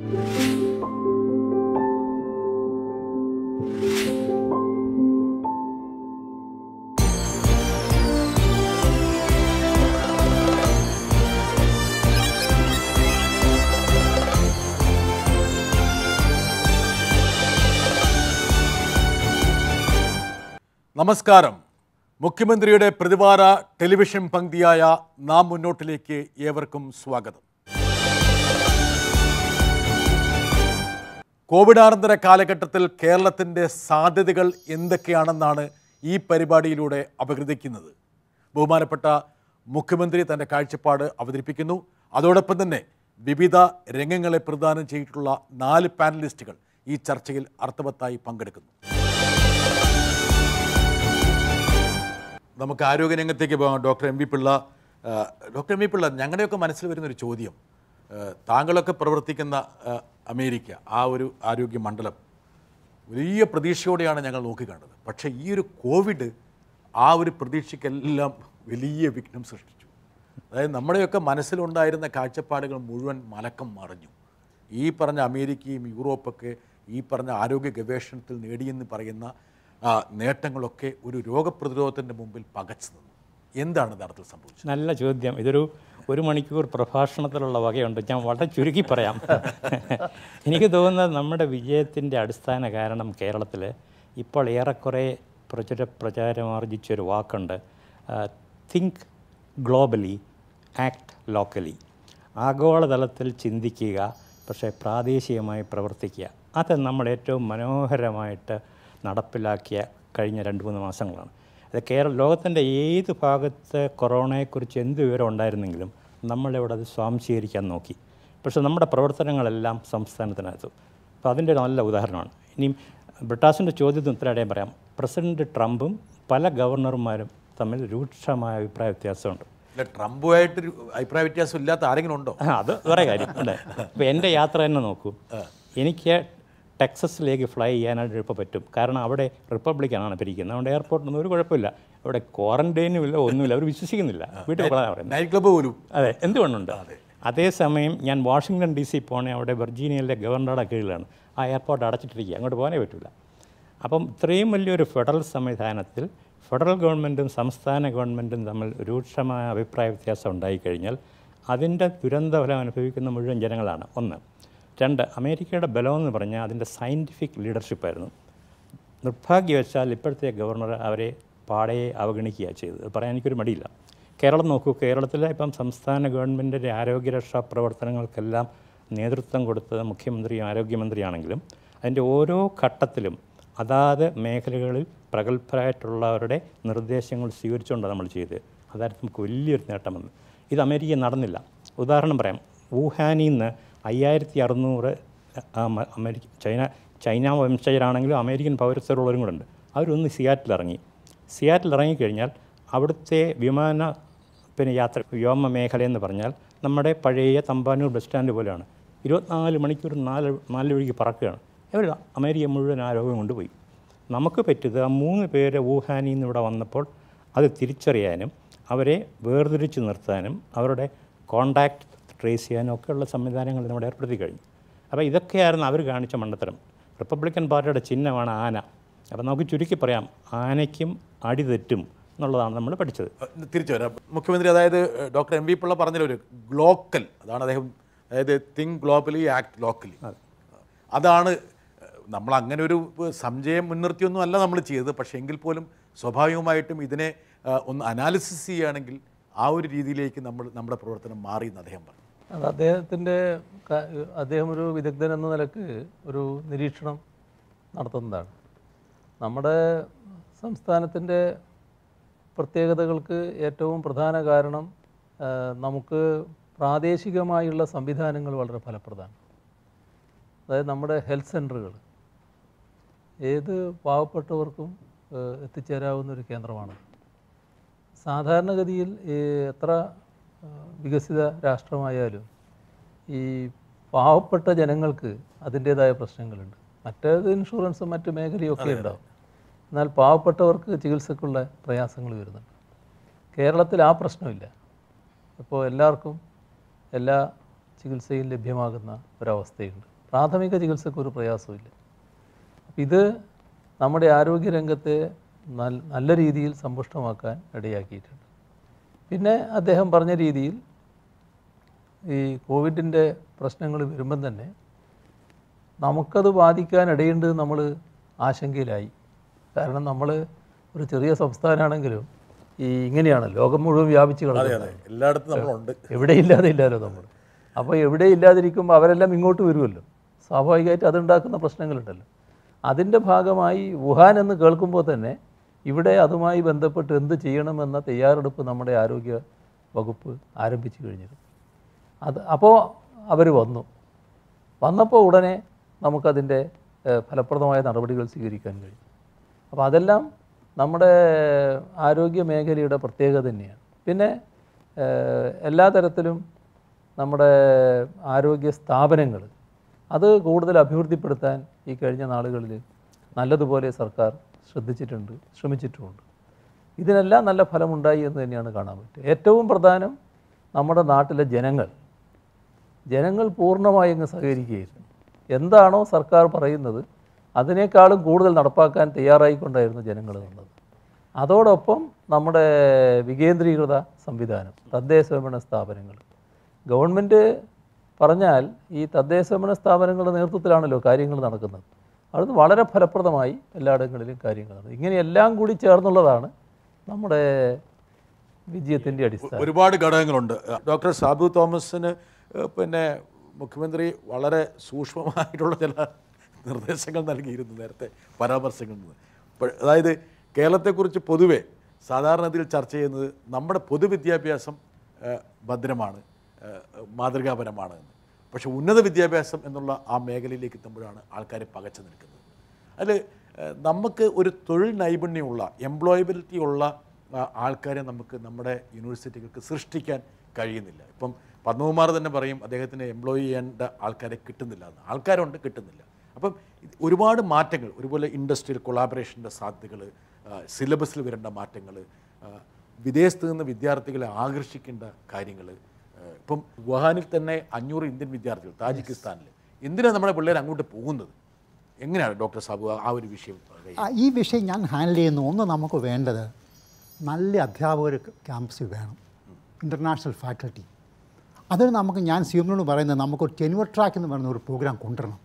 നമസ്കാരം മുഖ്യമന്ത്രിയുടെ പ്രതിവാര ടെലിവിഷൻ പങ്ക്തിയായ നാം മുന്നോട്ടിലേക്ക് ഏവർക്കും സ്വാഗതം കോവിഡാനന്തര കാലഘട്ടത്തിൽ കേരളത്തിൻ്റെ സാധ്യതകൾ എന്തൊക്കെയാണെന്നാണ് ഈ പരിപാടിയിലൂടെ അപഗ്രഥിക്കുന്നത് ബഹുമാനപ്പെട്ട മുഖ്യമന്ത്രി തൻ്റെ കാഴ്ചപ്പാട് അവതരിപ്പിക്കുന്നു അതോടൊപ്പം തന്നെ വിവിധ രംഗങ്ങളെ പ്രദാനം ചെയ്തിട്ടുള്ള നാല് പാനലിസ്റ്റുകൾ ഈ ചർച്ചയിൽ അർത്ഥവത്തായി പങ്കെടുക്കുന്നു നമുക്ക് ആരോഗ്യരംഗത്തേക്ക് പോകാം doctor M V Pillai doctor M V Pillai ഞങ്ങളുടെയൊക്കെ മനസ്സിൽ വരുന്നൊരു ചോദ്യം താങ്കളൊക്കെ പ്രവർത്തിക്കുന്ന അമേരിക്ക ആ ഒരു ആരോഗ്യ മണ്ഡലം വലിയ പ്രതീക്ഷയോടെയാണ് ഞങ്ങൾ നോക്കിക്കണ്ടത് പക്ഷേ ഈ ഒരു കോവിഡ് ആ ഒരു പ്രതീക്ഷയ്ക്കെല്ലാം വലിയ വിഘ്നം സൃഷ്ടിച്ചു അതായത് നമ്മുടെയൊക്കെ മനസ്സിലുണ്ടായിരുന്ന കാഴ്ചപ്പാടുകൾ മുഴുവൻ മലക്കം മറിഞ്ഞു ഈ പറഞ്ഞ അമേരിക്കയും യൂറോപ്പൊക്കെ ഈ പറഞ്ഞ ആരോഗ്യ ഗവേഷണത്തിൽ നേടിയെന്ന് പറയുന്ന നേട്ടങ്ങളൊക്കെ ഒരു രോഗപ്രതിരോധത്തിൻ്റെ മുമ്പിൽ പകച്ചു നിന്നു എന്താണ് യഥാർത്ഥത്തിൽ സംഭവിച്ചത് നല്ല ചോദ്യം ഇതൊരു ഒരു മണിക്കൂർ പ്രഭാഷണത്തിലുള്ള വകയുണ്ട് ഞാൻ വളരെ ചുരുക്കി പറയാം എനിക്ക് തോന്നുന്നത് നമ്മുടെ വിജയത്തിൻ്റെ അടിസ്ഥാന കാരണം കേരളത്തിൽ ഇപ്പോൾ ഏറെക്കുറെ പ്രചുര പ്രചാരമാർജിച്ചൊരു വാക്കുണ്ട് തിങ്ക് ഗ്ലോബലി ആക്ട് ലോക്കലി ആഗോളതലത്തിൽ ചിന്തിക്കുക പക്ഷേ പ്രാദേശികമായി പ്രവർത്തിക്കുക അത് നമ്മൾ ഏറ്റവും മനോഹരമായിട്ട് നടപ്പിലാക്കിയ കഴിഞ്ഞ രണ്ട് മൂന്ന് മാസങ്ങളാണ് അത് കേരള ലോകത്തിൻ്റെ ഏത് ഭാഗത്ത് കൊറോണയെക്കുറിച്ച് എന്ത് വിവരം ഉണ്ടായിരുന്നെങ്കിലും നമ്മളിവിടെ അത് സ്വാംശീകരിക്കാൻ നോക്കി പക്ഷേ നമ്മുടെ പ്രവർത്തനങ്ങളെല്ലാം സംസ്ഥാനത്തിനകത്തു അപ്പോൾ അതിൻ്റെ നല്ല ഉദാഹരണമാണ് ഇനിയും ബ്രിട്ടാസിൻ്റെ ചോദ്യത്തിന് ഉത്തരവാടേയും പറയാം പ്രസിഡന്റ് ട്രംപും പല ഗവർണർമാരും തമ്മിൽ രൂക്ഷമായ അഭിപ്രായ വ്യത്യാസമുണ്ട് ട്രംപുമായിട്ട് അഭിപ്രായ വ്യത്യാസം ഇല്ലാത്ത ആരെങ്കിലും ഉണ്ടോ അത് വേറെ കാര്യം അല്ലേ അപ്പോൾ എൻ്റെ യാത്ര തന്നെ നോക്കൂ എനിക്ക് ടെക്സസിലേക്ക് ഫ്ലൈ ചെയ്യാനായിട്ട് ഇപ്പോൾ പറ്റും കാരണം അവിടെ റിപ്പബ്ലിക്കാണ് പിരിക്കുന്നത് അതുകൊണ്ട് എയർപോർട്ടൊന്നും ഒരു കുഴപ്പമില്ല അവിടെ ക്വാറന്റൈനും ഇല്ല ഒന്നുമില്ല അവർ വിശ്വസിക്കുന്നില്ല വീട്ടിൽ പോകാൻ നൈറ്റ് പോലും അതെ എന്തുകൊണ്ടുണ്ട് അതേസമയം ഞാൻ വാഷിങ്ടൺ ഡി സി പോകണേ അവിടെ വെർജീനിയയിലെ ഗവർണറുടെ കീഴിലാണ് ആ എയർപോർട്ട് അടച്ചിട്ടിരിക്കുക അങ്ങോട്ട് പോകാനേ പറ്റില്ല അപ്പം ഇത്രയും വലിയൊരു ഫെഡറൽ സംവിധാനത്തിൽ ഫെഡറൽ ഗവൺമെൻറ്റും സംസ്ഥാന ഗവൺമെൻറ്റും തമ്മിൽ രൂക്ഷമായ അഭിപ്രായ വ്യത്യാസം ഉണ്ടായിക്കഴിഞ്ഞാൽ അതിൻ്റെ ദുരന്തഫലം അനുഭവിക്കുന്ന മുഴുവൻ ജനങ്ങളാണ് ഒന്ന് രണ്ട് അമേരിക്കയുടെ ബലമെന്ന് പറഞ്ഞാൽ അതിൻ്റെ സയൻറ്റിഫിക് ലീഡർഷിപ്പായിരുന്നു നിർഭാഗ്യവശാൽ ഇപ്പോഴത്തെ ഗവർണർ അവരെ പാടയെ അവഗണിക്കുകയാണ് ചെയ്തത് പറയാൻ എനിക്കൊരു മടിയില്ല കേരളം നോക്കൂ കേരളത്തിലെ ഇപ്പം സംസ്ഥാന ഗവൺമെൻറ്റിൻ്റെ ആരോഗ്യരക്ഷാ പ്രവർത്തനങ്ങൾക്കെല്ലാം നേതൃത്വം കൊടുത്തത് മുഖ്യമന്ത്രിയും ആരോഗ്യമന്ത്രിയാണെങ്കിലും അതിൻ്റെ ഓരോ ഘട്ടത്തിലും അതാത് മേഖലകളിൽ പ്രഗത്ഭരായിട്ടുള്ളവരുടെ നിർദ്ദേശങ്ങൾ സ്വീകരിച്ചുകൊണ്ടാണ് നമ്മൾ ചെയ്തത് അതായത് നമുക്ക് വലിയൊരു നേട്ടം വന്നു ഇത് അമേരിക്ക നടന്നില്ല ഉദാഹരണം പറയാം വുഹാനിൽ നിന്ന് അയ്യായിരത്തി അറുന്നൂറ് അമേരിക്ക ചൈന ചൈന വംശജരാണെങ്കിലും അമേരിക്കൻ പൗരസ്ഥരുള്ളവരും കൂടെ ഉണ്ട് അവരൊന്ന് സിയാറ്റിൽ ഇറങ്ങി സിയാറ്റിൽ ഇറങ്ങിക്കഴിഞ്ഞാൽ അവിടുത്തെ വിമാന പിന്നെ യാത്ര വ്യോമ മേഖലയെന്ന് പറഞ്ഞാൽ നമ്മുടെ പഴയ തമ്പാനൂർ ബസ് സ്റ്റാൻഡ് പോലെയാണ് ഇരുപത്തിനാല് മണിക്കൂർ നാല് നാല് വഴിക്ക് പറക്കുകയാണ് ഇവർ അമേരിക്ക മുഴുവൻ ആ രോഗം കൊണ്ടുപോയി നമുക്ക് പറ്റിയത് ആ മൂന്ന് പേര് വുഹാനിൽ നിന്ന് ഇവിടെ വന്നപ്പോൾ അത് തിരിച്ചറിയാനും അവരെ വേർതിരിച്ച് നിർത്താനും അവരുടെ കോണ്ടാക്റ്റ് ട്രേസ് ചെയ്യാനും ഒക്കെയുള്ള സംവിധാനങ്ങൾ നമ്മുടെ ഏർപ്പെടുത്തി കഴിഞ്ഞു അപ്പോൾ ഇതൊക്കെയായിരുന്നു അവർ കാണിച്ച മണ്ടത്തരം റിപ്പബ്ലിക്കൻ പാർട്ടിയുടെ ചിഹ്നമാണ് ആന അപ്പം നമുക്ക് ചുരുക്കി പറയാം ആനയ്ക്കും അടി തെറ്റും എന്നുള്ളതാണ് നമ്മൾ പഠിച്ചത് തിരിച്ചു വരാം മുഖ്യമന്ത്രി അതായത് ഡോക്ടർ എം വി പിള്ള പറഞ്ഞ ഒരു ഗ്ലോക്കൽ അതാണ് അദ്ദേഹം അതായത് തിങ്ക് ഗ്ലോബലി ആക്ട് ലോക്കലി അതാണ് നമ്മൾ അങ്ങനെ ഒരു സംശയം മുൻനിർത്തിയൊന്നും അല്ല നമ്മൾ ചെയ്തത് പക്ഷേ എങ്കിൽ പോലും സ്വാഭാവികമായിട്ടും ഇതിനെ ഒന്ന് അനാലിസിസ് ചെയ്യുകയാണെങ്കിൽ ആ ഒരു രീതിയിലേക്ക് നമ്മൾ നമ്മുടെ പ്രവർത്തനം മാറി എന്ന് അദ്ദേഹം പറഞ്ഞു അത് അദ്ദേഹത്തിൻ്റെ അദ്ദേഹം ഒരു വിദഗ്ധൻ എന്ന നിലക്ക് ഒരു നിരീക്ഷണം നടത്തുന്നതാണ് നമ്മുടെ സംസ്ഥാനത്തിൻ്റെ പ്രത്യേകതകൾക്ക് ഏറ്റവും പ്രധാന കാരണം നമുക്ക് പ്രാദേശികമായുള്ള സംവിധാനങ്ങൾ വളരെ ഫലപ്രദമാണ് അതായത് നമ്മുടെ ഹെൽത്ത് സെൻ്ററുകൾ ഏത് പാവപ്പെട്ടവർക്കും എത്തിച്ചേരാവുന്ന ഒരു കേന്ദ്രമാണ് സാധാരണഗതിയിൽ എത്ര വികസിത രാഷ്ട്രമായാലും ഈ പാവപ്പെട്ട ജനങ്ങൾക്ക് അതിൻ്റേതായ പ്രശ്നങ്ങളുണ്ട് മറ്റേത് ഇൻഷുറൻസും മറ്റ് ഒക്കെ ഉണ്ടാവും എന്നാൽ പാവപ്പെട്ടവർക്ക് ചികിത്സക്കുള്ള പ്രയാസങ്ങൾ വരുന്നുണ്ട് കേരളത്തിൽ ആ പ്രശ്നമില്ല അപ്പോൾ എല്ലാവർക്കും എല്ലാ ചികിത്സയും ലഭ്യമാകുന്ന ഒരവസ്ഥയുണ്ട് പ്രാഥമിക ചികിത്സക്ക് ഒരു പ്രയാസമില്ല ഇത് നമ്മുടെ ആരോഗ്യരംഗത്തെ നല്ല രീതിയിൽ സമ്പുഷ്ടമാക്കാൻ ഇടയാക്കിയിട്ടുണ്ട് പിന്നെ അദ്ദേഹം പറഞ്ഞ രീതിയിൽ ഈ കോവിഡിൻ്റെ പ്രശ്നങ്ങൾ വരുമ്പം തന്നെ നമുക്കത് ബാധിക്കാനിടയുണ്ട് നമ്മൾ ആശങ്കയിലായി കാരണം നമ്മൾ ഒരു ചെറിയ സംസ്ഥാനമാണെങ്കിലും ഈ ഇങ്ങനെയാണ് ലോകം മുഴുവൻ വ്യാപിച്ച് എല്ലായിടത്തും നമ്മളുണ്ട് എവിടെ ഇല്ലാതെ ഇല്ലല്ലോ നമ്മൾ അപ്പോൾ എവിടെ ഇല്ലാതിരിക്കുമ്പോൾ അവരെല്ലാം ഇങ്ങോട്ട് വരുമല്ലോ സ്വാഭാവികമായിട്ട് അതുണ്ടാക്കുന്ന പ്രശ്നങ്ങളുണ്ടല്ലോ അതിൻ്റെ ഭാഗമായി വുഹാൻ എന്ന് കേൾക്കുമ്പോൾ തന്നെ ഇവിടെ അതുമായി ബന്ധപ്പെട്ട് എന്ത് ചെയ്യണമെന്ന തയ്യാറെടുപ്പ് നമ്മുടെ ആരോഗ്യ വകുപ്പ് ആരംഭിച്ചു കഴിഞ്ഞിരുന്നു അത് അപ്പോൾ അവർ വന്നു വന്നപ്പോൾ ഉടനെ നമുക്കതിൻ്റെ ഫലപ്രദമായ നടപടികൾ സ്വീകരിക്കാൻ കഴിഞ്ഞു അപ്പോൾ അതെല്ലാം നമ്മുടെ ആരോഗ്യ മേഖലയുടെ പ്രത്യേകത തന്നെയാണ് പിന്നെ എല്ലാ തരത്തിലും നമ്മുടെ ആരോഗ്യ സ്ഥാപനങ്ങൾ അത് കൂടുതൽ അഭിവൃദ്ധിപ്പെടുത്താൻ ഈ കഴിഞ്ഞ നാളുകളിൽ നല്ലതുപോലെ സർക്കാർ ശ്രദ്ധിച്ചിട്ടുണ്ട് ശ്രമിച്ചിട്ടുമുണ്ട് ഇതിനെല്ലാം നല്ല ഫലമുണ്ടായി എന്ന് തന്നെയാണ് കാണാൻ പറ്റുക ഏറ്റവും പ്രധാനം നമ്മുടെ നാട്ടിലെ ജനങ്ങൾ ജനങ്ങൾ പൂർണ്ണമായി അങ്ങ് സഹകരിക്കുകയായിരുന്നു എന്താണോ സർക്കാർ പറയുന്നത് അതിനേക്കാളും കൂടുതൽ നടപ്പാക്കാൻ തയ്യാറായിക്കൊണ്ടായിരുന്നു ജനങ്ങൾ നിന്നത് അതോടൊപ്പം നമ്മുടെ വികേന്ദ്രീകൃത സംവിധാനം സ്വയംഭരണ സ്ഥാപനങ്ങൾ ഗവൺമെൻറ് പറഞ്ഞാൽ ഈ തദ്ദേശ സ്വയംഭരണ സ്ഥാപനങ്ങളുടെ നേതൃത്വത്തിലാണല്ലോ കാര്യങ്ങൾ നടക്കുന്നത് അത് വളരെ ഫലപ്രദമായി എല്ലായിടങ്ങളിലും കാര്യങ്ങൾ ഇങ്ങനെ ഇങ്ങനെയെല്ലാം കൂടി ചേർന്നുള്ളതാണ് നമ്മുടെ വിജയത്തിൻ്റെ അടിസ്ഥാനം ഒരുപാട് ഘടകങ്ങളുണ്ട് ഡോക്ടർ സാബു തോമസിന് പിന്നെ മുഖ്യമന്ത്രി വളരെ സൂക്ഷ്മമായിട്ടുള്ള ചില നിർദ്ദേശങ്ങൾ നൽകിയിരുന്നു നേരത്തെ പരാമർശങ്ങൾ അതായത് കേരളത്തെക്കുറിച്ച് പൊതുവെ സാധാരണത്തിൽ ചർച്ച ചെയ്യുന്നത് നമ്മുടെ പൊതുവിദ്യാഭ്യാസം ഭദ്രമാണ് മാതൃകാപരമാണ് പക്ഷെ ഉന്നത വിദ്യാഭ്യാസം എന്നുള്ള ആ മേഖലയിലേക്ക് എത്തുമ്പോഴാണ് ആൾക്കാർ പകച്ചു നിൽക്കുന്നത് അതിൽ നമുക്ക് ഒരു തൊഴിൽ നൈപുണ്യമുള്ള എംപ്ലോയബിലിറ്റി ഉള്ള ആൾക്കാരെ നമുക്ക് നമ്മുടെ യൂണിവേഴ്സിറ്റികൾക്ക് സൃഷ്ടിക്കാൻ കഴിയുന്നില്ല ഇപ്പം പത്മകുമാർ തന്നെ പറയും അദ്ദേഹത്തിന് എംപ്ലോയ് ചെയ്യേണ്ട ആൾക്കാരെ കിട്ടുന്നില്ല എന്ന് ആൾക്കാരുണ്ട് കിട്ടുന്നില്ല അപ്പം ഒരുപാട് മാറ്റങ്ങൾ ഒരുപോലെ ഇൻഡസ്ട്രിയൽ കൊളാബറേഷൻ്റെ സാധ്യതകൾ സിലബസിൽ വരേണ്ട മാറ്റങ്ങൾ വിദേശത്ത് നിന്ന് വിദ്യാർത്ഥികളെ ആകർഷിക്കേണ്ട കാര്യങ്ങൾ ഇപ്പം വുഹാനിൽ തന്നെ അഞ്ഞൂറ് ഇന്ത്യൻ വിദ്യാർത്ഥികൾ താജിക്കിസ്ഥാനിൽ എന്തിനാണ് നമ്മുടെ പിള്ളേർ അങ്ങോട്ട് പോകുന്നത് എങ്ങനെയാണ് ഡോക്ടർ സാബു ആ ഒരു വിഷയം ഈ വിഷയം ഞാൻ ഹാൻഡിൽ ചെയ്യുന്നു ഒന്ന് നമുക്ക് വേണ്ടത് നല്ല അധ്യാപകർ ക്യാമ്പസ് വേണം ഇൻ്റർനാഷണൽ ഫാക്കൽറ്റി അതിന് നമുക്ക് ഞാൻ സിയുമിനോട് പറയുന്നത് നമുക്ക് ഒരു ടെനുവർ ട്രാക്ക് എന്ന് പറയുന്ന ഒരു പ്രോഗ്രാം കൊണ്ടുവരണം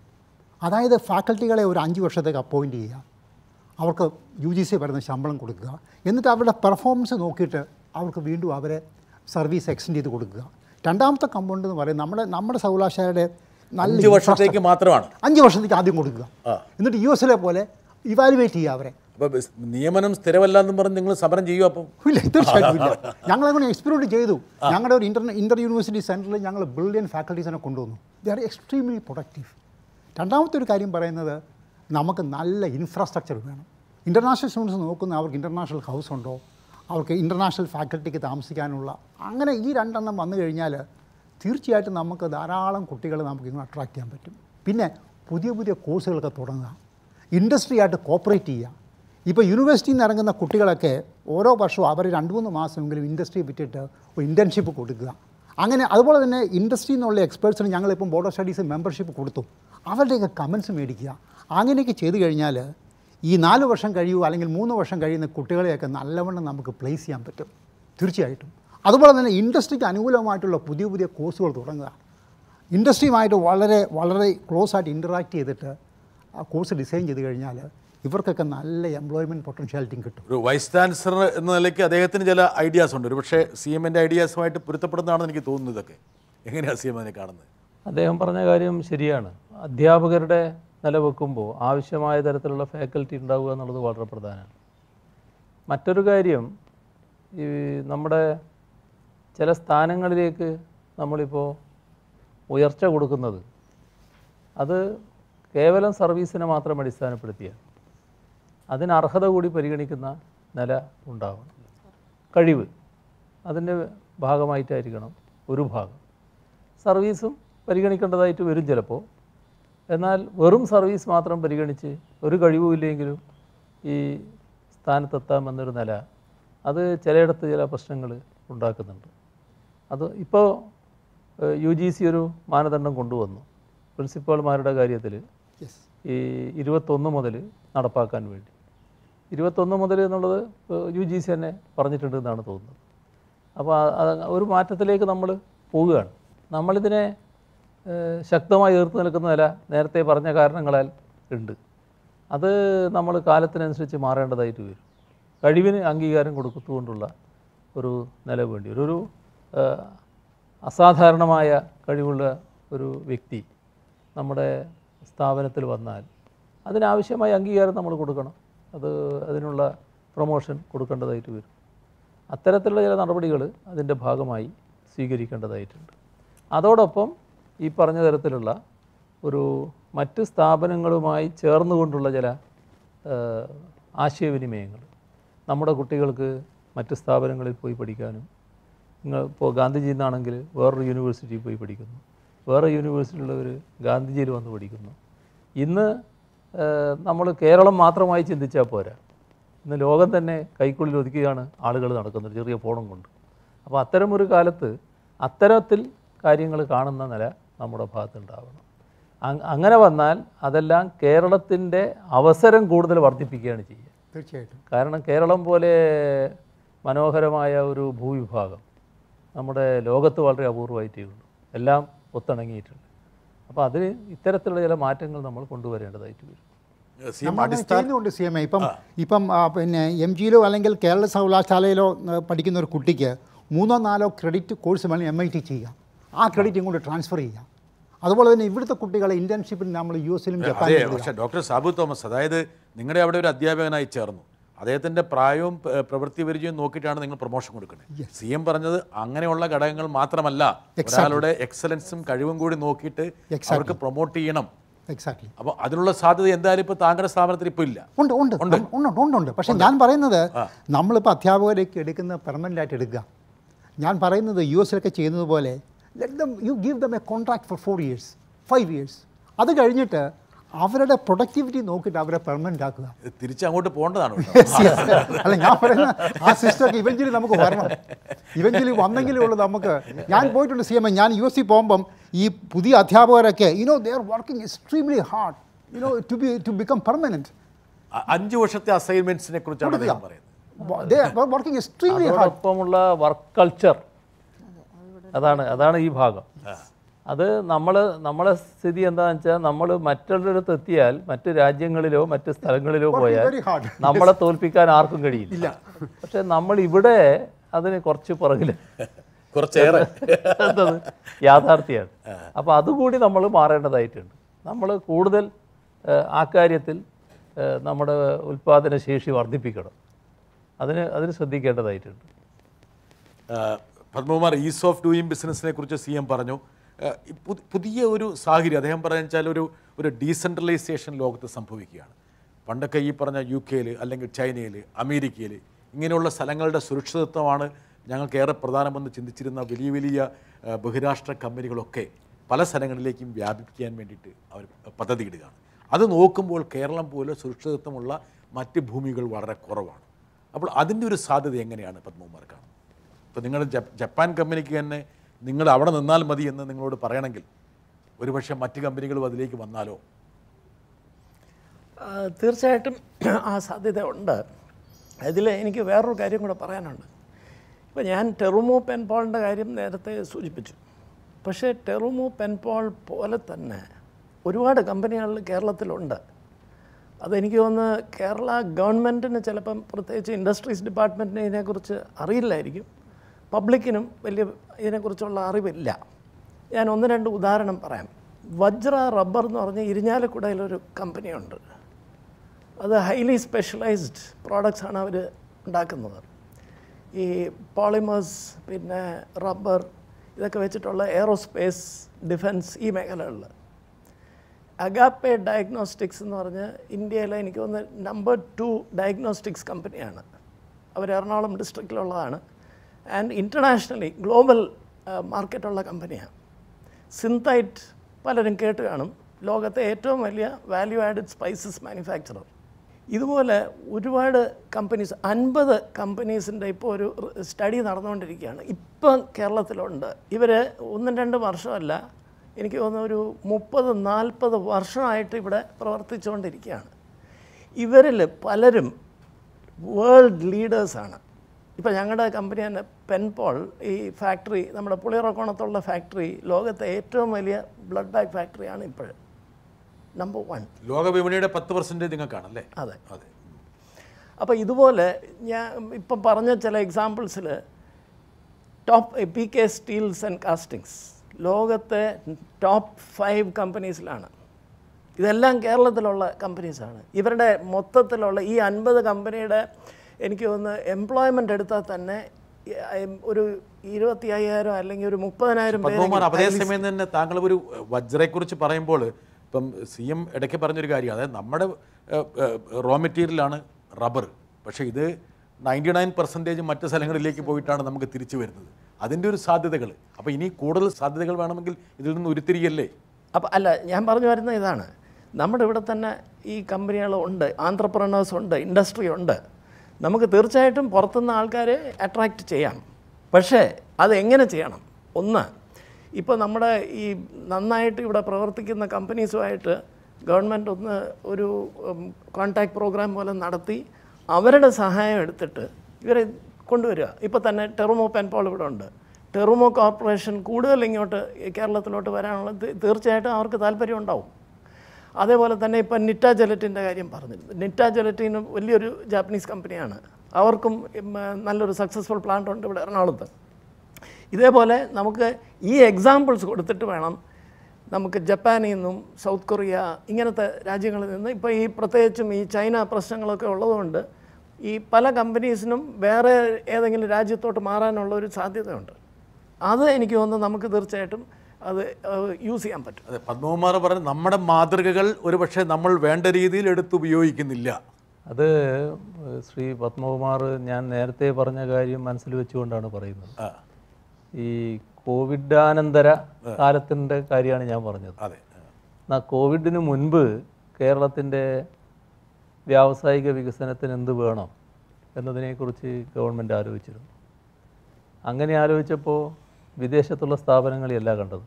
അതായത് ഫാക്കൽറ്റികളെ ഒരു അഞ്ച് വർഷത്തേക്ക് അപ്പോയിൻറ്റ് ചെയ്യുക അവർക്ക് യു ജി സി പറയുന്ന ശമ്പളം കൊടുക്കുക എന്നിട്ട് അവരുടെ പെർഫോമൻസ് നോക്കിയിട്ട് അവർക്ക് വീണ്ടും അവരെ സർവീസ് എക്സ്റ്റെൻഡ് ചെയ്ത് കൊടുക്കുക രണ്ടാമത്തെ കമ്പൗണ്ട് എന്ന് പറയുന്നത് നമ്മുടെ നമ്മുടെ സർവകലാശാലയുടെ നല്ല വർഷത്തേക്ക് മാത്രമാണ് അഞ്ച് വർഷത്തേക്ക് ആദ്യം കൊടുക്കുക എന്നിട്ട് യു എ പോലെ ഇവാലുവേറ്റ് ചെയ്യുക അവരെ അപ്പോൾ നിയമനം സ്ഥിരമല്ല എന്ന് പറഞ്ഞ് നിങ്ങൾ സമരം ചെയ്യുക അപ്പം ഇല്ല തീർച്ചയായിട്ടും ഇല്ല ഞങ്ങളങ്ങനെ എക്സ്പെരിമെൻറ്റ് ചെയ്തു ഞങ്ങളുടെ ഒരു ഇന്റർ ഇന്റർ യൂണിവേഴ്സിറ്റി സെൻറ്ററിൽ ഞങ്ങൾ ബ്രില്യൻ ഫാക്കൽറ്റീസിനെ കൊണ്ടുവന്നു ദേ ആർ എക്സ്ട്രീംലി പ്രൊഡക്റ്റീവ് രണ്ടാമത്തെ ഒരു കാര്യം പറയുന്നത് നമുക്ക് നല്ല ഇൻഫ്രാസ്ട്രക്ചർ വേണം ഇൻ്റർനാഷണൽ സ്റ്റുഡൻസ് നോക്കുന്ന അവർക്ക് ഇൻ്റർനാഷണൽ ഹൗസ് ഉണ്ടോ അവർക്ക് ഇൻ്റർനാഷണൽ ഫാക്കൽറ്റിക്ക് താമസിക്കാനുള്ള അങ്ങനെ ഈ രണ്ടെണ്ണം വന്നു കഴിഞ്ഞാൽ തീർച്ചയായിട്ടും നമുക്ക് ധാരാളം കുട്ടികളെ നമുക്ക് ഇങ്ങനെ അട്രാക്ട് ചെയ്യാൻ പറ്റും പിന്നെ പുതിയ പുതിയ കോഴ്സുകളൊക്കെ തുടങ്ങുക ഇൻഡസ്ട്രിയായിട്ട് കോപ്പറേറ്റ് ചെയ്യുക ഇപ്പോൾ യൂണിവേഴ്സിറ്റിയിൽ നിന്ന് ഇറങ്ങുന്ന കുട്ടികളൊക്കെ ഓരോ വർഷവും അവർ രണ്ട് മൂന്ന് മാസമെങ്കിലും ഇൻഡസ്ട്രി വിറ്റിട്ട് ഒരു ഇൻറ്റേൺഷിപ്പ് കൊടുക്കുക അങ്ങനെ അതുപോലെ തന്നെ ഇൻഡസ്ട്രിയിൽ നിന്നുള്ള എക്സ്പേർട്സിന് ഞങ്ങളിപ്പം ബോർഡ് ഓഫ് സ്റ്റഡീസ് മെമ്പർഷിപ്പ് കൊടുത്തു അവരുടെയൊക്കെ കമൻസ് മേടിക്കുക അങ്ങനെയൊക്കെ ചെയ്തു കഴിഞ്ഞാൽ ഈ നാല് വർഷം കഴിയുമോ അല്ലെങ്കിൽ മൂന്ന് വർഷം കഴിയുന്ന കുട്ടികളെയൊക്കെ നല്ലവണ്ണം നമുക്ക് പ്ലേസ് ചെയ്യാൻ പറ്റും തീർച്ചയായിട്ടും അതുപോലെ തന്നെ ഇൻഡസ്ട്രിക്ക് അനുകൂലമായിട്ടുള്ള പുതിയ പുതിയ കോഴ്സുകൾ തുടങ്ങുക ഇൻഡസ്ട്രിയുമായിട്ട് വളരെ വളരെ ക്ലോസ് ആയിട്ട് ഇൻറ്ററാക്ട് ചെയ്തിട്ട് ആ കോഴ്സ് ഡിസൈൻ ചെയ്ത് കഴിഞ്ഞാൽ ഇവർക്കൊക്കെ നല്ല എംപ്ലോയ്മെൻറ്റ് പൊട്ടൻഷ്യാലിറ്റിയും കിട്ടും ഒരു വൈസ് ചാൻസലർ എന്ന നിലയ്ക്ക് അദ്ദേഹത്തിന് ചില ഐഡിയാസ് ഉണ്ട് ഒരു പക്ഷേ സി എമ്മിൻ്റെ ഐഡിയാസുമായിട്ട് പൊരുത്തപ്പെടുന്നതാണെന്ന് എനിക്ക് തോന്നുന്നു ഇതൊക്കെ എങ്ങനെയാണ് സി എം അതിനെ കാണുന്നത് അദ്ദേഹം പറഞ്ഞ കാര്യം ശരിയാണ് അധ്യാപകരുടെ നിലവെക്കുമ്പോൾ ആവശ്യമായ തരത്തിലുള്ള ഫാക്കൽറ്റി ഉണ്ടാവുക എന്നുള്ളത് വളരെ പ്രധാനമാണ് മറ്റൊരു കാര്യം ഈ നമ്മുടെ ചില സ്ഥാനങ്ങളിലേക്ക് നമ്മളിപ്പോൾ ഉയർച്ച കൊടുക്കുന്നത് അത് കേവലം സർവീസിനെ മാത്രം അടിസ്ഥാനപ്പെടുത്തിയാണ് അതിനർഹത കൂടി പരിഗണിക്കുന്ന നില ഉണ്ടാവണം കഴിവ് അതിൻ്റെ ഭാഗമായിട്ടായിരിക്കണം ഒരു ഭാഗം സർവീസും പരിഗണിക്കേണ്ടതായിട്ട് വരും ചിലപ്പോൾ എന്നാൽ വെറും സർവീസ് മാത്രം പരിഗണിച്ച് ഒരു കഴിവുമില്ലെങ്കിലും ഈ സ്ഥാനത്തെത്താമെന്നൊരു നില അത് ചിലയിടത്ത് ചില പ്രശ്നങ്ങൾ ഉണ്ടാക്കുന്നുണ്ട് അത് ഇപ്പോൾ യു ജി സി ഒരു മാനദണ്ഡം കൊണ്ടുവന്നു പ്രിൻസിപ്പാൾമാരുടെ കാര്യത്തിൽ ഈ ഇരുപത്തൊന്ന് മുതൽ നടപ്പാക്കാൻ വേണ്ടി ഇരുപത്തൊന്ന് മുതൽ എന്നുള്ളത് യു ജി സി തന്നെ പറഞ്ഞിട്ടുണ്ടെന്നാണ് തോന്നുന്നത് അപ്പോൾ ഒരു മാറ്റത്തിലേക്ക് നമ്മൾ പോവുകയാണ് നമ്മളിതിനെ ശക്തമായി ഉയർത്തു നിൽക്കുന്ന നില നേരത്തെ പറഞ്ഞ കാരണങ്ങളാൽ ഉണ്ട് അത് നമ്മൾ കാലത്തിനനുസരിച്ച് മാറേണ്ടതായിട്ട് വരും കഴിവിന് അംഗീകാരം കൊടുക്കത്തുകൊണ്ടുള്ള ഒരു നില വേണ്ടി ഒരു അസാധാരണമായ കഴിവുള്ള ഒരു വ്യക്തി നമ്മുടെ സ്ഥാപനത്തിൽ വന്നാൽ അതിനാവശ്യമായ അംഗീകാരം നമ്മൾ കൊടുക്കണം അത് അതിനുള്ള പ്രൊമോഷൻ കൊടുക്കേണ്ടതായിട്ട് വരും അത്തരത്തിലുള്ള ചില നടപടികൾ അതിൻ്റെ ഭാഗമായി സ്വീകരിക്കേണ്ടതായിട്ടുണ്ട് അതോടൊപ്പം ഈ പറഞ്ഞ തരത്തിലുള്ള ഒരു മറ്റ് സ്ഥാപനങ്ങളുമായി ചേർന്നുകൊണ്ടുള്ള ചില ആശയവിനിമയങ്ങൾ നമ്മുടെ കുട്ടികൾക്ക് മറ്റ് സ്ഥാപനങ്ങളിൽ പോയി പഠിക്കാനും നിങ്ങൾ ഇപ്പോൾ ഗാന്ധിജിയിൽ നിന്നാണെങ്കിൽ വേറൊരു യൂണിവേഴ്സിറ്റിയിൽ പോയി പഠിക്കുന്നു വേറെ യൂണിവേഴ്സിറ്റിയിലുള്ളവർ ഗാന്ധിജിയിൽ വന്ന് പഠിക്കുന്നു ഇന്ന് നമ്മൾ കേരളം മാത്രമായി ചിന്തിച്ചാൽ പോരാ ഇന്ന് ലോകം തന്നെ കൈക്കുള്ളിൽ ഒതുക്കുകയാണ് ആളുകൾ നടക്കുന്നത് ചെറിയ ഫോണും കൊണ്ട് അപ്പോൾ അത്തരമൊരു കാലത്ത് അത്തരത്തിൽ കാര്യങ്ങൾ കാണുന്ന നില നമ്മുടെ ഭാഗത്തുണ്ടാവണം അങ്ങനെ വന്നാൽ അതെല്ലാം കേരളത്തിൻ്റെ അവസരം കൂടുതൽ വർദ്ധിപ്പിക്കുകയാണ് ചെയ്യുക തീർച്ചയായിട്ടും കാരണം കേരളം പോലെ മനോഹരമായ ഒരു ഭൂവിഭാഗം നമ്മുടെ ലോകത്ത് വളരെ അപൂർവമായിട്ടേ ഉള്ളൂ എല്ലാം ഒത്തിണങ്ങിയിട്ടുണ്ട് അപ്പോൾ അതിന് ഇത്തരത്തിലുള്ള ചില മാറ്റങ്ങൾ നമ്മൾ കൊണ്ടുവരേണ്ടതായിട്ട് വരും ചെയ്യുന്നുണ്ട് സി എം എ ഇപ്പം ഇപ്പം പിന്നെ എം ജിയിലോ അല്ലെങ്കിൽ കേരള സർവകലാശാലയിലോ പഠിക്കുന്ന ഒരു കുട്ടിക്ക് മൂന്നോ നാലോ ക്രെഡിറ്റ് കോഴ്സ് വേണം എം ഐ ടി ചെയ്യാം ആ ക്രെഡിറ്റ് ഇങ്ങോട്ട് ട്രാൻസ്ഫർ ചെയ്യാം അതുപോലെ തന്നെ ഇവിടുത്തെ കുട്ടികളെ ഇന്റേൺഷിപ്പിന് നമ്മൾ യു എസിലും ജപ്പാനിലും പക്ഷേ ഡോക്ടർ സാബു തോമസ് അതായത് നിങ്ങളുടെ അവിടെ ഒരു അധ്യാപകനായി ചേർന്നു അദ്ദേഹത്തിൻ്റെ പ്രായവും പ്രവൃത്തി പരിചയവും നോക്കിയിട്ടാണ് നിങ്ങൾ പ്രൊമോഷൻ കൊടുക്കുന്നത് സി എം പറഞ്ഞത് അങ്ങനെയുള്ള ഘടകങ്ങൾ മാത്രമല്ല ഒരാളുടെ എക്സലൻസും കഴിവും കൂടി നോക്കിയിട്ട് അവർക്ക് പ്രൊമോട്ട് ചെയ്യണം എക്സാക്ട്ലി അപ്പോൾ അതിനുള്ള സാധ്യത എന്തായാലും ഇപ്പോൾ താങ്കളുടെ സ്ഥാപനത്തിൽ ഇപ്പോൾ ഇല്ല ഉണ്ട് ഉണ്ട് ഉണ്ട് ഉണ്ട് ഉണ്ട് ഉണ്ട് പക്ഷേ ഞാൻ പറയുന്നത് നമ്മളിപ്പോൾ അധ്യാപകരേക്ക് എടുക്കുന്ന പെർമനൻ്റ് ആയിട്ട് എടുക്കുക ഞാൻ പറയുന്നത് യു എസിലൊക്കെ ചെയ്യുന്നത് പോലെ let them you give them a contract for four years five years അത് കഴിഞ്ഞിട്ട് അവരുടെ പ്രൊഡക്ടിവിറ്റി നോക്കിയിട്ട് അവരെ പെർമനൻ്റ് ആക്കുക തിരിച്ചങ്ങോട്ട് പോകേണ്ടതാണ് അല്ല ഞാൻ പറയുന്ന ആ സിസ്റ്റമൊക്കെ ഇവഞ്ചലി നമുക്ക് വരണം ഇവഞ്ചലി വന്നെങ്കിലും ഉള്ളൂ നമുക്ക് ഞാൻ പോയിട്ടുണ്ട് സി എം എ ഞാൻ യു എസ് സി പോകുമ്പം ഈ പുതിയ അധ്യാപകരൊക്കെ you know they are working extremely hard you know to be to become permanent അഞ്ച് വർഷത്തെ അസൈൻമെന്റ്സിനെ കുറിച്ചാണ് ഞാൻ പറയുന്നത് working extremely hard work culture അതാണ് അതാണ് ഈ ഭാഗം അത് നമ്മൾ നമ്മളെ സ്ഥിതി എന്താണെന്ന് വെച്ചാൽ നമ്മൾ മറ്റുള്ളടത്ത് എത്തിയാൽ മറ്റു രാജ്യങ്ങളിലോ മറ്റു സ്ഥലങ്ങളിലോ പോയാൽ നമ്മളെ തോൽപ്പിക്കാൻ ആർക്കും കഴിയില്ല പക്ഷെ നമ്മൾ ഇവിടെ അതിന് കുറച്ച് പുറകില് കുറച്ചേറെ എന്തത് യാഥാർത്ഥ്യമാണ് അപ്പോൾ അതുകൂടി നമ്മൾ മാറേണ്ടതായിട്ടുണ്ട് നമ്മൾ കൂടുതൽ ആ കാര്യത്തിൽ നമ്മുടെ ഉൽപ്പാദന ശേഷി വർദ്ധിപ്പിക്കണം അതിന് അതിന് ശ്രദ്ധിക്കേണ്ടതായിട്ടുണ്ട് പത്മകുമാർ ഈസ് ഓഫ് ഡൂയിങ് ബിസിനസ്സിനെ കുറിച്ച് സി എം പറഞ്ഞു പുതിയ ഒരു സാഹചര്യം അദ്ദേഹം പറഞ്ഞാൽ ഒരു ഒരു ഡീസെൻട്രലൈസേഷൻ ലോകത്ത് സംഭവിക്കുകയാണ് പണ്ടൊക്കെ ഈ പറഞ്ഞ യു കെയിൽ അല്ലെങ്കിൽ ചൈനയിൽ അമേരിക്കയിൽ ഇങ്ങനെയുള്ള സ്ഥലങ്ങളുടെ സുരക്ഷിതത്വമാണ് ഞങ്ങൾക്കേറെ പ്രധാനമെന്ന് ചിന്തിച്ചിരുന്ന വലിയ വലിയ ബഹിരാഷ്ട്ര കമ്പനികളൊക്കെ പല സ്ഥലങ്ങളിലേക്കും വ്യാപിപ്പിക്കാൻ വേണ്ടിയിട്ട് അവർ പദ്ധതി ഇടുകയാണ് അത് നോക്കുമ്പോൾ കേരളം പോലെ സുരക്ഷിതത്വമുള്ള മറ്റ് ഭൂമികൾ വളരെ കുറവാണ് അപ്പോൾ അതിൻ്റെ ഒരു സാധ്യത എങ്ങനെയാണ് പത്മകുമാർ കാണുന്നത് ഇപ്പോൾ നിങ്ങൾ ജപ്പാൻ കമ്പനിക്ക് തന്നെ നിങ്ങൾ അവിടെ നിന്നാൽ മതി എന്ന് നിങ്ങളോട് പറയണമെങ്കിൽ ഒരുപക്ഷെ മറ്റ് കമ്പനികളും അതിലേക്ക് വന്നാലോ തീർച്ചയായിട്ടും ആ സാധ്യത ഉണ്ട് അതിൽ എനിക്ക് വേറൊരു കാര്യം കൂടെ പറയാനുണ്ട് ഇപ്പോൾ ഞാൻ ടെറുമോ പെൻപോളിൻ്റെ കാര്യം നേരത്തെ സൂചിപ്പിച്ചു പക്ഷേ ടെറുമോ പെൻപോൾ പോലെ തന്നെ ഒരുപാട് കമ്പനികൾ കേരളത്തിലുണ്ട് അതെനിക്ക് തോന്നുന്നു കേരള ഗവൺമെൻറ്റിന് ചിലപ്പം പ്രത്യേകിച്ച് ഇൻഡസ്ട്രീസ് ഡിപ്പാർട്ട്മെൻറ്റിനെ ഇതിനെക്കുറിച്ച് അറിയില്ലായിരിക്കും പബ്ലിക്കിനും വലിയ ഇതിനെക്കുറിച്ചുള്ള അറിവില്ല ഞാൻ ഒന്ന് രണ്ട് ഉദാഹരണം പറയാം വജ്ര റബ്ബർ എന്ന് പറഞ്ഞ ഇരിഞ്ഞാലക്കുടയിലൊരു കമ്പനിയുണ്ട് അത് ഹൈലി സ്പെഷ്യലൈസ്ഡ് പ്രോഡക്റ്റ്സാണ് അവർ ഉണ്ടാക്കുന്നത് ഈ പോളിമേഴ്സ് പിന്നെ റബ്ബർ ഇതൊക്കെ വെച്ചിട്ടുള്ള എയറോസ്പേസ് ഡിഫൻസ് ഈ മേഖലകളിൽ അഗാപ്പേ ഡയഗ്നോസ്റ്റിക്സ് എന്ന് പറഞ്ഞ് ഇന്ത്യയിലെ എനിക്ക് തോന്നുന്ന നമ്പർ ടു ഡയഗ്നോസ്റ്റിക്സ് കമ്പനിയാണ് അവർ എറണാകുളം ഡിസ്ട്രിക്റ്റിലുള്ളതാണ് ആൻഡ് ഇൻ്റർനാഷണലി ഗ്ലോബൽ മാർക്കറ്റുള്ള കമ്പനിയാണ് സിന്തൈറ്റ് പലരും കേട്ട് കാണും ലോകത്തെ ഏറ്റവും വലിയ വാല്യൂ ആഡഡ് സ്പൈസസ് മാനുഫാക്ചറർ ഇതുപോലെ ഒരുപാട് കമ്പനീസ് അൻപത് കമ്പനീസിൻ്റെ ഇപ്പോൾ ഒരു സ്റ്റഡി നടന്നുകൊണ്ടിരിക്കുകയാണ് ഇപ്പം കേരളത്തിലുണ്ട് ഇവർ ഒന്നും രണ്ട് വർഷമല്ല എനിക്ക് തോന്നുന്ന ഒരു മുപ്പത് നാൽപ്പത് വർഷമായിട്ട് ഇവിടെ പ്രവർത്തിച്ചുകൊണ്ടിരിക്കുകയാണ് ഇവരിൽ പലരും വേൾഡ് ലീഡേഴ്സാണ് ഇപ്പോൾ ഞങ്ങളുടെ കമ്പനി തന്നെ പെൻപോൾ ഈ ഫാക്ടറി നമ്മുടെ പുളിയറക്കോണത്തുള്ള ഫാക്ടറി ലോകത്തെ ഏറ്റവും വലിയ ബ്ലഡ് ബാഗ് ഫാക്ടറിയാണ് ഇപ്പോൾ നമ്പർ വൺ ലോകവിപണിയുടെ പത്ത് പെർസെൻറ്റേജ് നിങ്ങൾക്കാണല്ലേ അതെ അതെ അപ്പോൾ ഇതുപോലെ ഞാൻ ഇപ്പം പറഞ്ഞ ചില എക്സാമ്പിൾസിൽ top P K steels and castings ലോകത്തെ ടോപ്പ് ഫൈവ് കമ്പനീസിലാണ് ഇതെല്ലാം കേരളത്തിലുള്ള കമ്പനീസാണ് ഇവരുടെ മൊത്തത്തിലുള്ള ഈ അൻപത് കമ്പനിയുടെ എനിക്ക് തോന്നുന്നത് എംപ്ലോയ്മെൻ്റ് എടുത്താൽ തന്നെ ഒരു ഇരുപത്തി അയ്യായിരം അല്ലെങ്കിൽ ഒരു മുപ്പതിനായിരം അതേസമയം തന്നെ താങ്കൾ ഒരു വജ്രയെക്കുറിച്ച് പറയുമ്പോൾ ഇപ്പം സി എം ഇടയ്ക്ക് പറഞ്ഞൊരു കാര്യം അതായത് നമ്മുടെ റോ മെറ്റീരിയലാണ് റബ്ബർ പക്ഷേ ഇത് നയൻറ്റി നയൻ പെർസെൻറ്റേജ് മറ്റ് സ്ഥലങ്ങളിലേക്ക് പോയിട്ടാണ് നമുക്ക് തിരിച്ചു വരുന്നത് അതിൻ്റെ ഒരു സാധ്യതകൾ അപ്പോൾ ഇനി കൂടുതൽ സാധ്യതകൾ വേണമെങ്കിൽ ഇതിൽ നിന്ന് ഉരുത്തിരിയല്ലേ അപ്പം അല്ല ഞാൻ പറഞ്ഞു വരുന്നത് ഇതാണ് നമ്മുടെ ഇവിടെ തന്നെ ഈ കമ്പനികളുണ്ട് ആന്റർപ്രണേഴ്സ് ഉണ്ട് ഇൻഡസ്ട്രി ഉണ്ട് നമുക്ക് തീർച്ചയായിട്ടും പുറത്തുനിന്ന് ആൾക്കാരെ അട്രാക്റ്റ് ചെയ്യാം പക്ഷേ അതെങ്ങനെ ചെയ്യണം ഒന്ന് ഇപ്പോൾ നമ്മുടെ ഈ നന്നായിട്ട് ഇവിടെ പ്രവർത്തിക്കുന്ന കമ്പനീസുമായിട്ട് ഗവൺമെൻറ് ഒന്ന് ഒരു കോൺടാക്ട് പ്രോഗ്രാം പോലെ നടത്തി അവരുടെ സഹായം എടുത്തിട്ട് ഇവരെ കൊണ്ടുവരിക ഇപ്പോൾ തന്നെ ടെറുമോ പെൻപോൾ ഇവിടെ ഉണ്ട് ടെറുമോ കോർപ്പറേഷൻ കൂടുതൽ ഇങ്ങോട്ട് കേരളത്തിലോട്ട് വരാനുള്ള തീർച്ചയായിട്ടും അവർക്ക് താല്പര്യം ഉണ്ടാവും അതേപോലെ തന്നെ ഇപ്പം നിറ്റ ജലറ്റിൻ്റെ കാര്യം പറഞ്ഞിരുന്നു നിറ്റ ജലറ്റിൻ വലിയൊരു ജാപ്പനീസ് കമ്പനിയാണ് അവർക്കും നല്ലൊരു സക്സസ്ഫുൾ പ്ലാന്റ് ഉണ്ട് ഇവിടെ എറണാകുളത്ത് ഇതേപോലെ നമുക്ക് ഈ എക്സാമ്പിൾസ് കൊടുത്തിട്ട് വേണം നമുക്ക് ജപ്പാനിൽ നിന്നും സൗത്ത് കൊറിയ ഇങ്ങനത്തെ രാജ്യങ്ങളിൽ നിന്ന് ഇപ്പോൾ ഈ പ്രത്യേകിച്ചും ഈ ചൈന പ്രശ്നങ്ങളൊക്കെ ഉള്ളതുകൊണ്ട് ഈ പല കമ്പനീസിനും വേറെ ഏതെങ്കിലും രാജ്യത്തോട്ട് മാറാനുള്ള ഒരു സാധ്യതയുണ്ട് അത് എനിക്ക് തോന്നുന്നു നമുക്ക് തീർച്ചയായിട്ടും അത് യൂസ് ചെയ്യാൻ പറ്റും അതെ പത്മകുമാർ പറഞ്ഞു നമ്മുടെ മാതൃകകൾ പക്ഷേ നമ്മൾ വേണ്ട രീതിയിൽ എടുത്ത് ഉപയോഗിക്കുന്നില്ല അത് ശ്രീ പത്മകുമാർ ഞാൻ നേരത്തെ പറഞ്ഞ കാര്യം മനസ്സിൽ വെച്ചുകൊണ്ടാണ് പറയുന്നത് ഈ കോവിഡാനന്തര കാലത്തിൻ്റെ കാര്യമാണ് ഞാൻ പറഞ്ഞത് അതെ എന്നാൽ കോവിഡിന് മുൻപ് കേരളത്തിൻ്റെ വ്യാവസായിക വികസനത്തിന് എന്ത് വേണം എന്നതിനെക്കുറിച്ച് ഗവൺമെൻറ് ആലോചിച്ചിരുന്നു അങ്ങനെ ആലോചിച്ചപ്പോൾ വിദേശത്തുള്ള സ്ഥാപനങ്ങളെയല്ല കണ്ടത്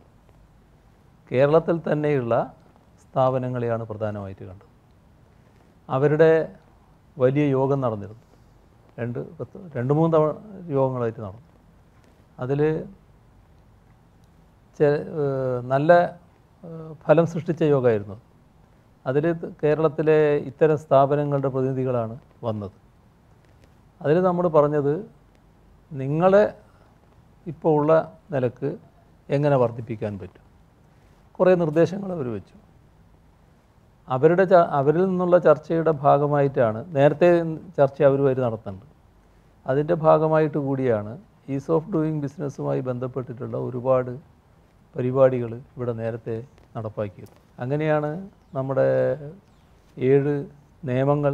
കേരളത്തിൽ തന്നെയുള്ള സ്ഥാപനങ്ങളെയാണ് പ്രധാനമായിട്ട് കണ്ടത് അവരുടെ വലിയ യോഗം നടന്നിരുന്നു രണ്ട് പത്ത് രണ്ട് മൂന്ന് തവണ യോഗങ്ങളായിട്ട് നടന്നു അതിൽ നല്ല ഫലം സൃഷ്ടിച്ച യോഗമായിരുന്നു അതിൽ കേരളത്തിലെ ഇത്തരം സ്ഥാപനങ്ങളുടെ പ്രതിനിധികളാണ് വന്നത് അതിൽ നമ്മൾ പറഞ്ഞത് നിങ്ങളെ ഇപ്പോൾ ഉള്ള നിലക്ക് എങ്ങനെ വർദ്ധിപ്പിക്കാൻ പറ്റും കുറേ നിർദ്ദേശങ്ങൾ അവർ വെച്ചു അവരുടെ അവരിൽ നിന്നുള്ള ചർച്ചയുടെ ഭാഗമായിട്ടാണ് നേരത്തെ ചർച്ച അവർ വരെ നടത്തുന്നുണ്ട് അതിൻ്റെ ഭാഗമായിട്ട് കൂടിയാണ് ഈസ് ഓഫ് ഡൂയിങ് ബിസിനസ്സുമായി ബന്ധപ്പെട്ടിട്ടുള്ള ഒരുപാട് പരിപാടികൾ ഇവിടെ നേരത്തെ നടപ്പാക്കിയത് അങ്ങനെയാണ് നമ്മുടെ ഏഴ് നിയമങ്ങൾ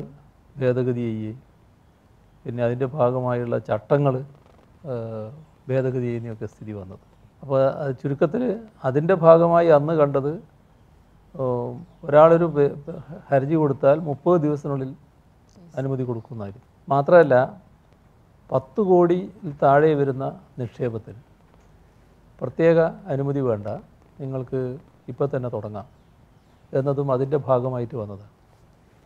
ഭേദഗതി ചെയ്യുകയും പിന്നെ അതിൻ്റെ ഭാഗമായുള്ള ചട്ടങ്ങൾ ഭേദഗതി ചെയ്യുന്നതൊക്കെ സ്ഥിതി വന്നത് അപ്പോൾ ചുരുക്കത്തിൽ അതിൻ്റെ ഭാഗമായി അന്ന് കണ്ടത് ഒരാളൊരു ഹർജി കൊടുത്താൽ മുപ്പത് ദിവസത്തിനുള്ളിൽ അനുമതി കൊടുക്കുന്നതായിരുന്നു മാത്രമല്ല പത്ത് കോടിയിൽ താഴെ വരുന്ന നിക്ഷേപത്തിന് പ്രത്യേക അനുമതി വേണ്ട നിങ്ങൾക്ക് ഇപ്പോൾ തന്നെ തുടങ്ങാം എന്നതും അതിൻ്റെ ഭാഗമായിട്ട് വന്നതാണ്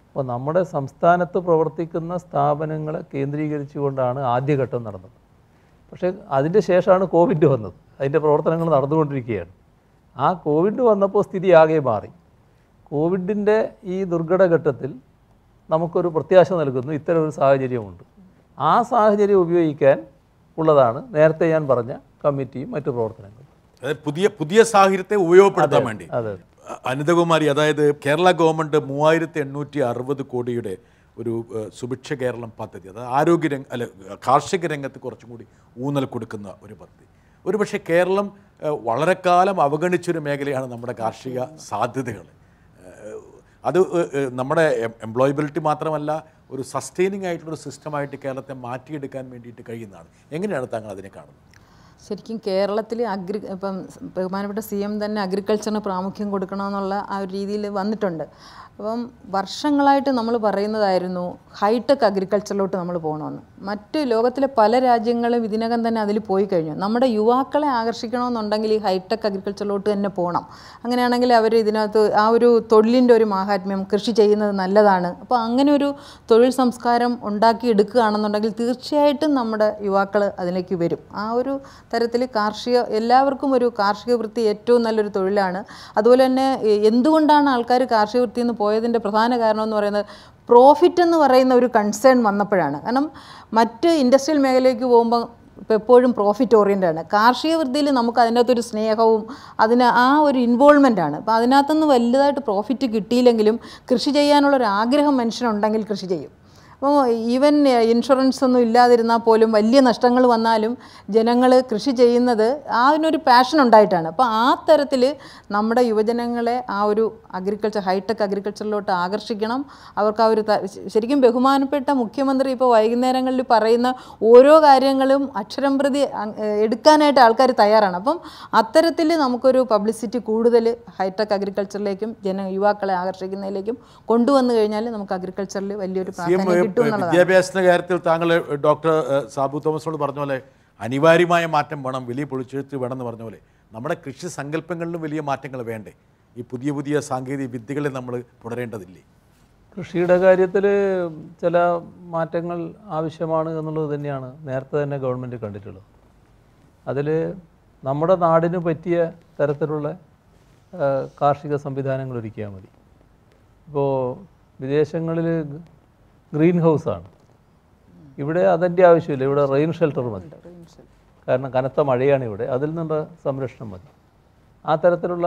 അപ്പോൾ നമ്മുടെ സംസ്ഥാനത്ത് പ്രവർത്തിക്കുന്ന സ്ഥാപനങ്ങളെ കേന്ദ്രീകരിച്ചുകൊണ്ടാണ് ആദ്യഘട്ടം നടന്നത് പക്ഷേ അതിൻ്റെ ശേഷമാണ് കോവിഡ് വന്നത് അതിൻ്റെ പ്രവർത്തനങ്ങൾ നടന്നുകൊണ്ടിരിക്കുകയാണ് ആ കോവിഡ് വന്നപ്പോൾ സ്ഥിതി ആകെ മാറി കോവിഡിൻ്റെ ഈ ദുർഘടഘട്ടത്തിൽ നമുക്കൊരു പ്രത്യാശ നൽകുന്നു ഒരു സാഹചര്യമുണ്ട് ആ സാഹചര്യം ഉപയോഗിക്കാൻ ഉള്ളതാണ് നേരത്തെ ഞാൻ പറഞ്ഞ കമ്മിറ്റിയും മറ്റു പ്രവർത്തനങ്ങളും പുതിയ പുതിയ സാഹചര്യത്തെ ഉപയോഗപ്പെടുത്താൻ വേണ്ടി അതെ അനിതകുമാരി അതായത് കേരള ഗവൺമെൻറ് മൂവായിരത്തി എണ്ണൂറ്റി അറുപത് കോടിയുടെ ഒരു സുഭിക്ഷ കേരളം പദ്ധതി അതായത് ആരോഗ്യ രംഗ അല്ല കാർഷിക രംഗത്ത് കുറച്ചും കൂടി ഊന്നൽ കൊടുക്കുന്ന ഒരു പദ്ധതി ഒരുപക്ഷെ കേരളം വളരെക്കാലം അവഗണിച്ചൊരു മേഖലയാണ് നമ്മുടെ കാർഷിക സാധ്യതകൾ അത് നമ്മുടെ എംപ്ലോയബിലിറ്റി മാത്രമല്ല ഒരു സസ്റ്റെയിനിങ് ഒരു സിസ്റ്റമായിട്ട് കേരളത്തെ മാറ്റിയെടുക്കാൻ വേണ്ടിയിട്ട് കഴിയുന്നതാണ് എങ്ങനെയാണ് താങ്കൾ അതിനെ കാണുന്നത് ശരിക്കും കേരളത്തിൽ അഗ്രി ഇപ്പം ബഹുമാനപ്പെട്ട സി എം തന്നെ അഗ്രികൾച്ചറിന് പ്രാമുഖ്യം കൊടുക്കണമെന്നുള്ള ആ ഒരു രീതിയിൽ വന്നിട്ടുണ്ട് അപ്പം വർഷങ്ങളായിട്ട് നമ്മൾ പറയുന്നതായിരുന്നു ഹൈടെക് അഗ്രികൾച്ചറിലോട്ട് നമ്മൾ പോകണമെന്ന് മറ്റ് ലോകത്തിലെ പല രാജ്യങ്ങളും ഇതിനകം തന്നെ അതിൽ പോയി കഴിഞ്ഞു നമ്മുടെ യുവാക്കളെ ആകർഷിക്കണമെന്നുണ്ടെങ്കിൽ ഈ ഹൈടെക് അഗ്രികൾച്ചറിലോട്ട് തന്നെ പോകണം അങ്ങനെയാണെങ്കിൽ അവർ ഇതിനകത്ത് ആ ഒരു തൊഴിലിൻ്റെ ഒരു മാഹാത്മ്യം കൃഷി ചെയ്യുന്നത് നല്ലതാണ് അപ്പോൾ അങ്ങനെ ഒരു തൊഴിൽ സംസ്കാരം എടുക്കുകയാണെന്നുണ്ടെങ്കിൽ തീർച്ചയായിട്ടും നമ്മുടെ യുവാക്കൾ അതിലേക്ക് വരും ആ ഒരു തരത്തിൽ കാർഷിക എല്ലാവർക്കും ഒരു കാർഷിക വൃത്തി ഏറ്റവും നല്ലൊരു തൊഴിലാണ് അതുപോലെ തന്നെ എന്തുകൊണ്ടാണ് ആൾക്കാർ കാർഷിക വൃത്തിയിൽ നിന്ന് പോയതിൻ്റെ പ്രധാന കാരണം എന്ന് പറയുന്നത് പ്രോഫിറ്റ് എന്ന് പറയുന്ന ഒരു കൺസേൺ വന്നപ്പോഴാണ് കാരണം മറ്റ് ഇൻഡസ്ട്രിയൽ മേഖലയ്ക്ക് പോകുമ്പോൾ ഇപ്പോൾ എപ്പോഴും പ്രോഫിറ്റ് ഓറിയൻ്റാണ് കാർഷിക വൃത്തിയിൽ നമുക്ക് അതിനകത്തൊരു സ്നേഹവും അതിന് ആ ഒരു ഇൻവോൾവ്മെൻ്റ് ആണ് അപ്പോൾ അതിനകത്തുനിന്ന് വലുതായിട്ട് പ്രോഫിറ്റ് കിട്ടിയില്ലെങ്കിലും കൃഷി ചെയ്യാനുള്ളൊരു ആഗ്രഹം മനുഷ്യനുണ്ടെങ്കിൽ കൃഷി ചെയ്യും അപ്പോൾ ഈവൻ ഇൻഷുറൻസ് ഒന്നും ഇല്ലാതിരുന്നാൽ പോലും വലിയ നഷ്ടങ്ങൾ വന്നാലും ജനങ്ങൾ കൃഷി ചെയ്യുന്നത് ആ ഒരു പാഷൻ ഉണ്ടായിട്ടാണ് അപ്പോൾ ആ തരത്തിൽ നമ്മുടെ യുവജനങ്ങളെ ആ ഒരു അഗ്രികൾച്ചർ ഹൈടെക് അഗ്രികൾച്ചറിലോട്ട് ആകർഷിക്കണം അവർക്ക് ആ ഒരു ശരിക്കും ബഹുമാനപ്പെട്ട മുഖ്യമന്ത്രി ഇപ്പോൾ വൈകുന്നേരങ്ങളിൽ പറയുന്ന ഓരോ കാര്യങ്ങളും അക്ഷരം പ്രതി എടുക്കാനായിട്ട് ആൾക്കാർ തയ്യാറാണ് അപ്പം അത്തരത്തിൽ നമുക്കൊരു പബ്ലിസിറ്റി കൂടുതൽ ഹൈടെക് അഗ്രികൾച്ചറിലേക്കും ജന യുവാക്കളെ ആകർഷിക്കുന്നതിലേക്കും കൊണ്ടുവന്നു കഴിഞ്ഞാൽ നമുക്ക് അഗ്രികൾച്ചറിൽ വലിയൊരു പ്രാധാന്യം കിട്ടും വിദ്യാഭ്യാസത്തിന്റെ കാര്യത്തിൽ താങ്കൾ ഡോക്ടർ സാബു തോമസോട് പറഞ്ഞ പോലെ അനിവാര്യമായ മാറ്റം വേണം വലിയ പൊളിച്ചെഴുത്ത് എന്ന് പറഞ്ഞ പോലെ നമ്മുടെ കൃഷി സങ്കല്പങ്ങളിലും വലിയ മാറ്റങ്ങൾ വേണ്ടേ ഈ പുതിയ പുതിയ സാങ്കേതിക വിദ്യകളെ നമ്മൾ തുടരേണ്ടതില്ലേ കൃഷിയുടെ കാര്യത്തിൽ ചില മാറ്റങ്ങൾ ആവശ്യമാണ് എന്നുള്ളത് തന്നെയാണ് നേരത്തെ തന്നെ ഗവൺമെൻറ് കണ്ടിട്ടുള്ളത് അതിൽ നമ്മുടെ നാടിന് പറ്റിയ തരത്തിലുള്ള കാർഷിക സംവിധാനങ്ങൾ ഒരുക്കിയാൽ മതി ഇപ്പോൾ വിദേശങ്ങളിൽ ഗ്രീൻ ഹൗസാണ് ഇവിടെ അതിൻ്റെ ആവശ്യമില്ല ഇവിടെ റെയിൻ ഷെൽട്ടർ മതി കാരണം കനത്ത മഴയാണ് ഇവിടെ അതിൽ നിന്നുള്ള സംരക്ഷണം മതി ആ തരത്തിലുള്ള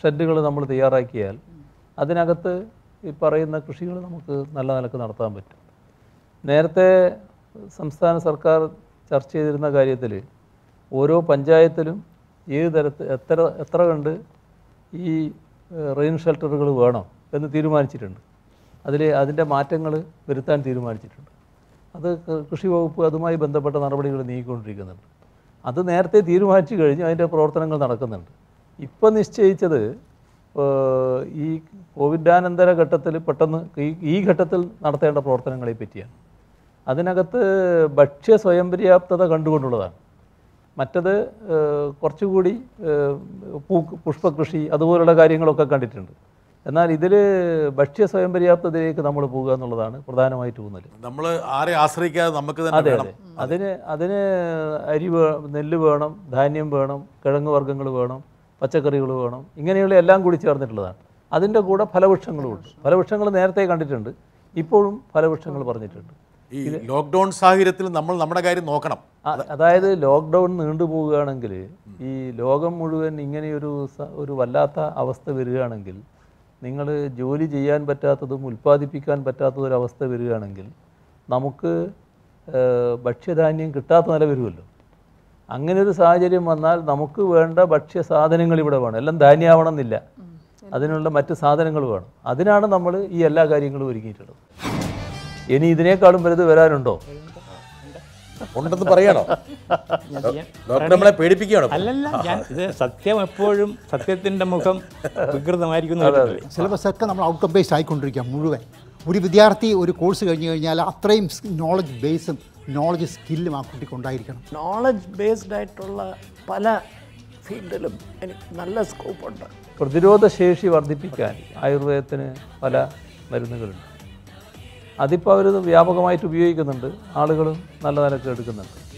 ഷെഡുകൾ നമ്മൾ തയ്യാറാക്കിയാൽ അതിനകത്ത് ഈ പറയുന്ന കൃഷികൾ നമുക്ക് നല്ല നിലക്ക് നടത്താൻ പറ്റും നേരത്തെ സംസ്ഥാന സർക്കാർ ചർച്ച ചെയ്തിരുന്ന കാര്യത്തിൽ ഓരോ പഞ്ചായത്തിലും ഏത് തരത്തിൽ എത്ര എത്ര കണ്ട് ഈ റെയിൻ ഷെൽട്ടറുകൾ വേണം എന്ന് തീരുമാനിച്ചിട്ടുണ്ട് അതിൽ അതിൻ്റെ മാറ്റങ്ങൾ വരുത്താൻ തീരുമാനിച്ചിട്ടുണ്ട് അത് കൃഷി വകുപ്പ് അതുമായി ബന്ധപ്പെട്ട നടപടികൾ നീങ്ങിക്കൊണ്ടിരിക്കുന്നുണ്ട് അത് നേരത്തെ തീരുമാനിച്ചു കഴിഞ്ഞ് അതിൻ്റെ പ്രവർത്തനങ്ങൾ നടക്കുന്നുണ്ട് ഇപ്പം നിശ്ചയിച്ചത് ഈ കോവിഡാനന്തര ഘട്ടത്തിൽ പെട്ടെന്ന് ഈ ഘട്ടത്തിൽ നടത്തേണ്ട പ്രവർത്തനങ്ങളെ പറ്റിയാണ് അതിനകത്ത് ഭക്ഷ്യ സ്വയം പര്യാപ്തത കണ്ടുകൊണ്ടുള്ളതാണ് മറ്റത് കുറച്ചുകൂടി പൂ പുഷ്പകൃഷി അതുപോലുള്ള കാര്യങ്ങളൊക്കെ കണ്ടിട്ടുണ്ട് എന്നാൽ ഇതിൽ ഭക്ഷ്യ സ്വയം പര്യാപ്തതയിലേക്ക് നമ്മൾ പോകുക എന്നുള്ളതാണ് പ്രധാനമായിട്ട് ഊന്നൽ നമ്മൾ ആരെ ആശ്രയിക്കാതെ നമുക്ക് അതെ അതിന് അതിന് അരി നെല്ല് വേണം ധാന്യം വേണം കിഴങ്ങ് വർഗ്ഗങ്ങൾ വേണം പച്ചക്കറികൾ വേണം ഇങ്ങനെയുള്ള എല്ലാം കൂടി ചേർന്നിട്ടുള്ളതാണ് അതിൻ്റെ കൂടെ ഫലവൃക്ഷങ്ങളുമുണ്ട് ഫലവൃക്ഷങ്ങൾ നേരത്തെ കണ്ടിട്ടുണ്ട് ഇപ്പോഴും ഫലവൃക്ഷങ്ങൾ പറഞ്ഞിട്ടുണ്ട് ഈ ലോക്ക്ഡൗൺ സാഹചര്യത്തിൽ നമ്മൾ നമ്മുടെ കാര്യം നോക്കണം അതായത് ലോക്ക്ഡൗൺ നീണ്ടുപോവുകയാണെങ്കിൽ ഈ ലോകം മുഴുവൻ ഇങ്ങനെയൊരു ഒരു വല്ലാത്ത അവസ്ഥ വരികയാണെങ്കിൽ നിങ്ങൾ ജോലി ചെയ്യാൻ പറ്റാത്തതും ഉൽപ്പാദിപ്പിക്കാൻ പറ്റാത്തതൊരവസ്ഥ വരികയാണെങ്കിൽ നമുക്ക് ഭക്ഷ്യധാന്യം കിട്ടാത്ത നില വരുമല്ലോ അങ്ങനെ ഒരു സാഹചര്യം വന്നാൽ നമുക്ക് വേണ്ട ഭക്ഷ്യ സാധനങ്ങൾ ഇവിടെ വേണം എല്ലാം ധാന്യാവണം എന്നില്ല അതിനുള്ള മറ്റ് സാധനങ്ങൾ വേണം അതിനാണ് നമ്മൾ ഈ എല്ലാ കാര്യങ്ങളും ഒരുക്കിയിട്ടുള്ളത് ഇനി ഇതിനേക്കാളും വലുത് വരാനുണ്ടോ ഉണ്ടെന്ന് പറയണോ ഡോക്ടർ നമ്മളെ പേടിപ്പിക്കണം അല്ലല്ല ഇത് സത്യം എപ്പോഴും സത്യത്തിന്റെ മുഖം വികൃതമായിരിക്കുന്നു സിലബസ് ഒക്കെ നമ്മൾ ഔട്ട്കം ബേസ്ഡ് ആയിക്കൊണ്ടിരിക്കുക മുഴുവൻ ഒരു വിദ്യാർത്ഥി ഒരു കോഴ്സ് കഴിഞ്ഞു കഴിഞ്ഞാൽ അത്രയും നോളജ് ബേസും നോളജ് സ്കില്ലും ആ കുട്ടിക്ക് ഉണ്ടായിരിക്കണം നോളജ് ബേസ്ഡ് ആയിട്ടുള്ള പല ഫീൽഡിലും എനിക്ക് നല്ല സ്കോപ്പുണ്ട് പ്രതിരോധശേഷി വർദ്ധിപ്പിക്കാൻ ആയുർവേദത്തിന് പല മരുന്നുകളുണ്ട് അതിപ്പോൾ അവർ വ്യാപകമായിട്ട് ഉപയോഗിക്കുന്നുണ്ട് ആളുകൾ നല്ല നിലയ്ക്ക് എടുക്കുന്നുണ്ട്